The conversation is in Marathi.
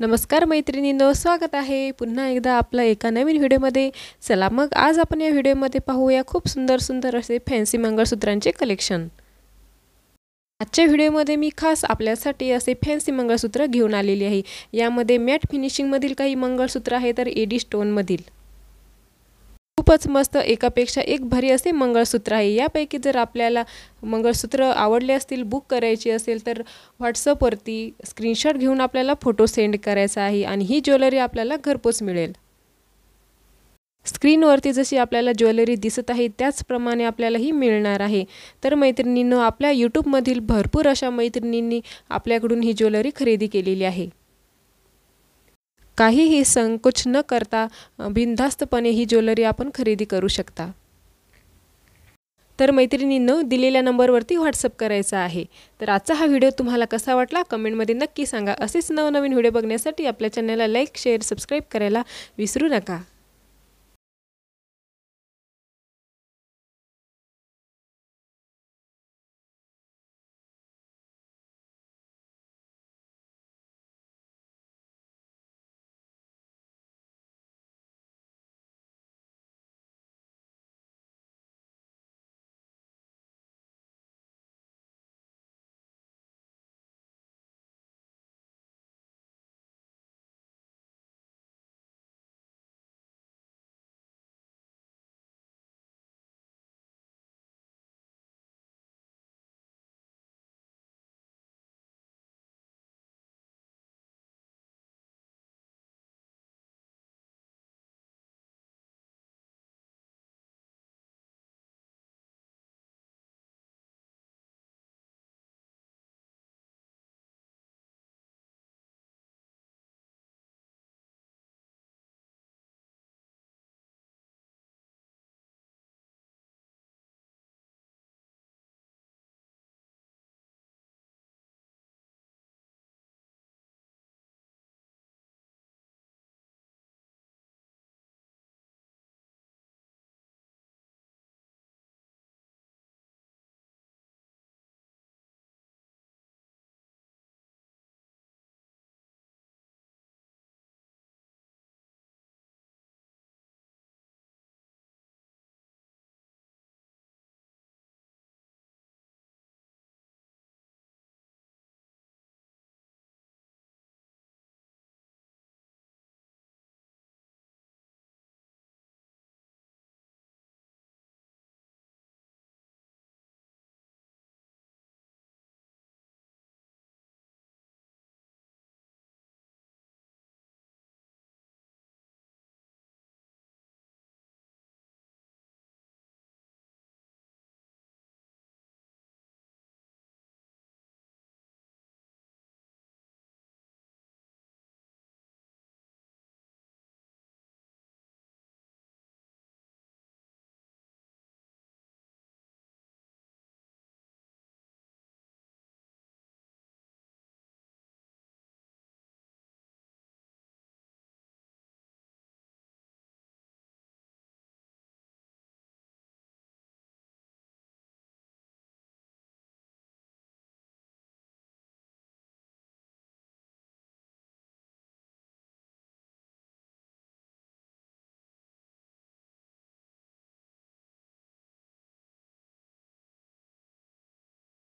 नमस्कार मैत्रिणींनो स्वागत आहे पुन्हा एकदा आपला एका नवीन व्हिडिओमध्ये चला मग आज आपण या व्हिडिओमध्ये पाहूया खूप सुंदर सुंदर असे फॅन्सी मंगळसूत्रांचे कलेक्शन आजच्या व्हिडिओमध्ये मी खास आपल्यासाठी असे फॅन्सी मंगळसूत्र घेऊन आलेली आहे यामध्ये मॅट फिनिशिंगमधील काही मंगळसूत्र आहे तर एडी स्टोनमधील खूपच मस्त एकापेक्षा एक भारी असे मंगळसूत्र आहे यापैकी जर आपल्याला मंगळसूत्र आवडले असतील बुक करायची असेल तर व्हॉट्सअपवरती स्क्रीनशॉट घेऊन आपल्याला फोटो सेंड करायचा आहे आणि ही ज्वेलरी आपल्याला घरपोच मिळेल स्क्रीनवरती जशी आपल्याला ज्वेलरी दिसत आहे त्याचप्रमाणे आपल्यालाही मिळणार आहे तर मैत्रिणींनं आपल्या यूट्यूबमधील भरपूर अशा मैत्रिणींनी आपल्याकडून ही ज्वेलरी खरेदी केलेली आहे काहीही संकोच न करता बिनधास्तपणे ही ज्वेलरी आपण खरेदी करू शकता तर मैत्रिणींनो दिलेल्या नंबरवरती व्हॉट्सअप करायचा आहे तर आजचा हा व्हिडिओ तुम्हाला कसा वाटला कमेंटमध्ये नक्की सांगा असेच नवनवीन व्हिडिओ बघण्यासाठी आपल्या चॅनलला लाईक शेअर सबस्क्राईब करायला विसरू नका